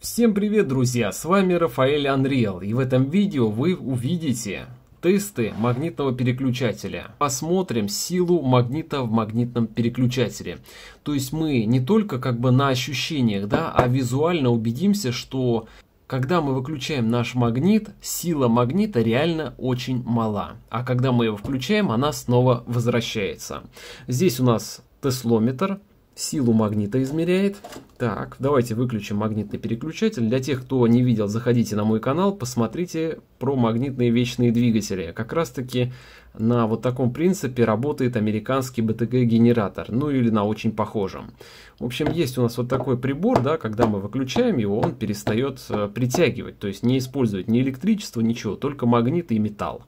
Всем привет, друзья! С вами Рафаэль Unreal, и в этом видео вы увидите тесты магнитного переключателя. Посмотрим силу магнита в магнитном переключателе. То есть мы не только как бы на ощущениях, да, а визуально убедимся, что когда мы выключаем наш магнит, сила магнита реально очень мала. А когда мы его включаем, она снова возвращается. Здесь у нас теслометр, силу магнита измеряет. Так, давайте выключим магнитный переключатель. Для тех, кто не видел, заходите на мой канал, посмотрите про магнитные вечные двигатели. Как раз таки на вот таком принципе работает американский БТГ-генератор, ну или на очень похожем. В общем, есть у нас вот такой прибор, да, когда мы выключаем его, он перестает э, притягивать, то есть не использует ни электричество, ничего, только магнит и металл.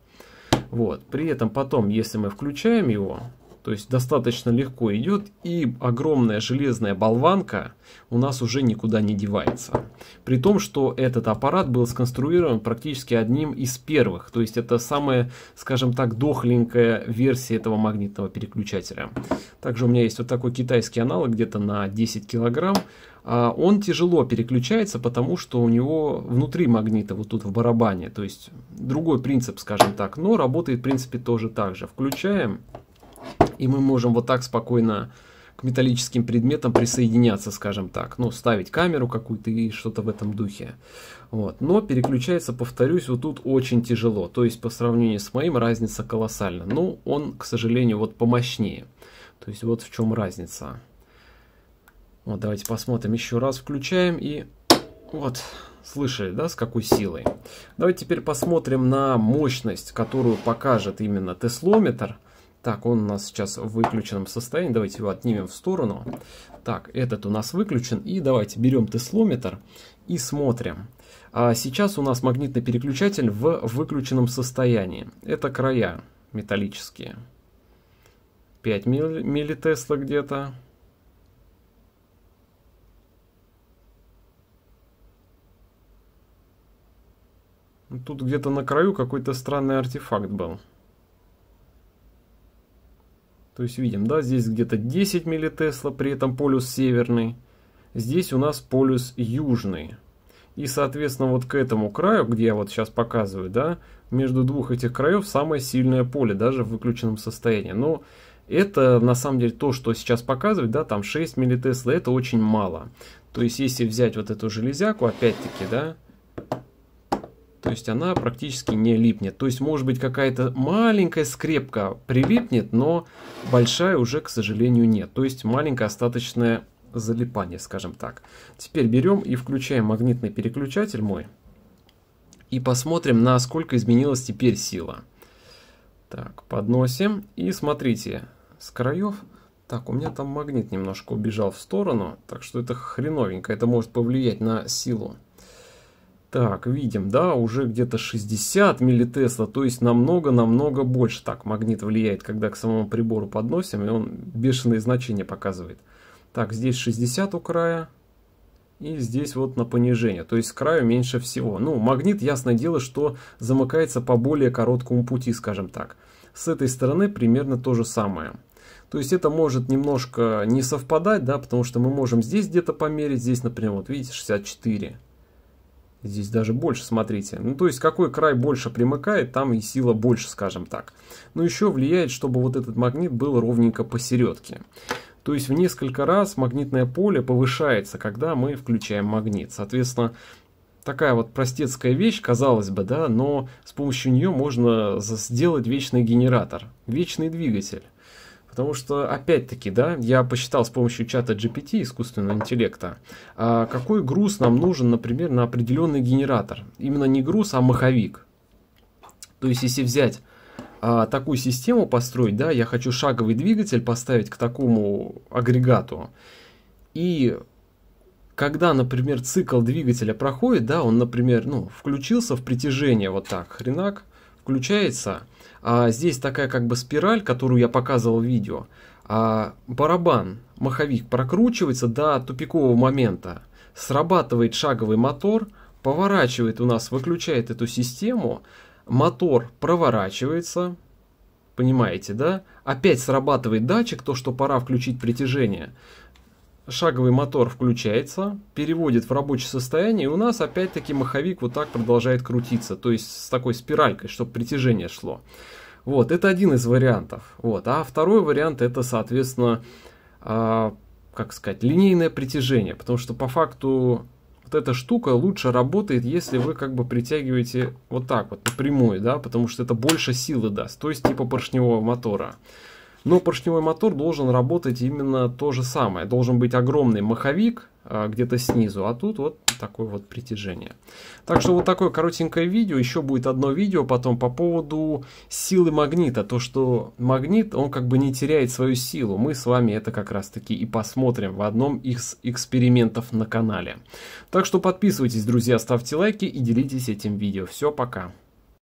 Вот. При этом потом, если мы включаем его, то есть достаточно легко идет, и огромная железная болванка у нас уже никуда не девается. При том, что этот аппарат был сконструирован практически одним из первых. То есть это самая, скажем так, дохленькая версия этого магнитного переключателя. Также у меня есть вот такой китайский аналог, где-то на 10 килограмм. А он тяжело переключается, потому что у него внутри магнита, вот тут в барабане, то есть другой принцип, скажем так, но работает в принципе тоже так же. Включаем и мы можем вот так спокойно к металлическим предметам присоединяться, скажем так. Ну, ставить камеру какую-то и что-то в этом духе. Вот. Но переключается, повторюсь, вот тут очень тяжело. То есть по сравнению с моим разница колоссальна. Ну, он, к сожалению, вот помощнее. То есть вот в чем разница. Вот, давайте посмотрим еще раз, включаем и вот, слышали, да, с какой силой. Давайте теперь посмотрим на мощность, которую покажет именно теслометр. Так, он у нас сейчас в выключенном состоянии. Давайте его отнимем в сторону. Так, этот у нас выключен. И давайте берем теслометр и смотрим. А сейчас у нас магнитный переключатель в выключенном состоянии. Это края металлические. 5 милли, милли Тесла где-то. Тут где-то на краю какой-то странный артефакт был. То есть видим, да, здесь где-то 10 миллитесла, при этом полюс северный. Здесь у нас полюс южный. И, соответственно, вот к этому краю, где я вот сейчас показываю, да, между двух этих краев самое сильное поле, даже в выключенном состоянии. Но это, на самом деле, то, что сейчас показывает, да, там 6 миллитесла, это очень мало. То есть, если взять вот эту железяку, опять-таки, да, то есть она практически не липнет. То есть может быть какая-то маленькая скрепка прилипнет, но большая уже, к сожалению, нет. То есть маленькое остаточное залипание, скажем так. Теперь берем и включаем магнитный переключатель мой. И посмотрим, насколько изменилась теперь сила. Так, подносим. И смотрите, с краев... Так, у меня там магнит немножко убежал в сторону, так что это хреновенько, это может повлиять на силу. Так, видим, да, уже где-то 60 миллитесла, то есть намного-намного больше. Так, магнит влияет, когда к самому прибору подносим, и он бешеные значения показывает. Так, здесь 60 у края, и здесь вот на понижение, то есть краю меньше всего. Ну, магнит, ясное дело, что замыкается по более короткому пути, скажем так. С этой стороны примерно то же самое. То есть это может немножко не совпадать, да, потому что мы можем здесь где-то померить, здесь, например, вот видите, 64 Здесь даже больше, смотрите. Ну, то есть, какой край больше примыкает, там и сила больше, скажем так. Но еще влияет, чтобы вот этот магнит был ровненько посередке. То есть, в несколько раз магнитное поле повышается, когда мы включаем магнит. Соответственно, такая вот простецкая вещь, казалось бы, да, но с помощью нее можно сделать вечный генератор, вечный двигатель. Потому что, опять-таки, да, я посчитал с помощью чата GPT, искусственного интеллекта, а, какой груз нам нужен, например, на определенный генератор. Именно не груз, а маховик. То есть, если взять а, такую систему построить, да, я хочу шаговый двигатель поставить к такому агрегату. И когда, например, цикл двигателя проходит, да, он, например, ну, включился в притяжение вот так, хренак, включается, а здесь такая как бы спираль, которую я показывал в видео, а барабан, маховик прокручивается до тупикового момента, срабатывает шаговый мотор, поворачивает у нас, выключает эту систему, мотор проворачивается, понимаете, да? Опять срабатывает датчик, то, что пора включить притяжение шаговый мотор включается, переводит в рабочее состояние, и у нас опять-таки маховик вот так продолжает крутиться, то есть с такой спиралькой, чтобы притяжение шло. Вот, это один из вариантов. Вот. А второй вариант это, соответственно, э, как сказать, линейное притяжение, потому что по факту вот эта штука лучше работает, если вы как бы притягиваете вот так вот напрямую, да, потому что это больше силы даст, то есть типа поршневого мотора. Но поршневой мотор должен работать именно то же самое. Должен быть огромный маховик а, где-то снизу, а тут вот такое вот притяжение. Так что вот такое коротенькое видео. Еще будет одно видео потом по поводу силы магнита. То, что магнит, он как бы не теряет свою силу. Мы с вами это как раз таки и посмотрим в одном из экспериментов на канале. Так что подписывайтесь, друзья, ставьте лайки и делитесь этим видео. Все, пока!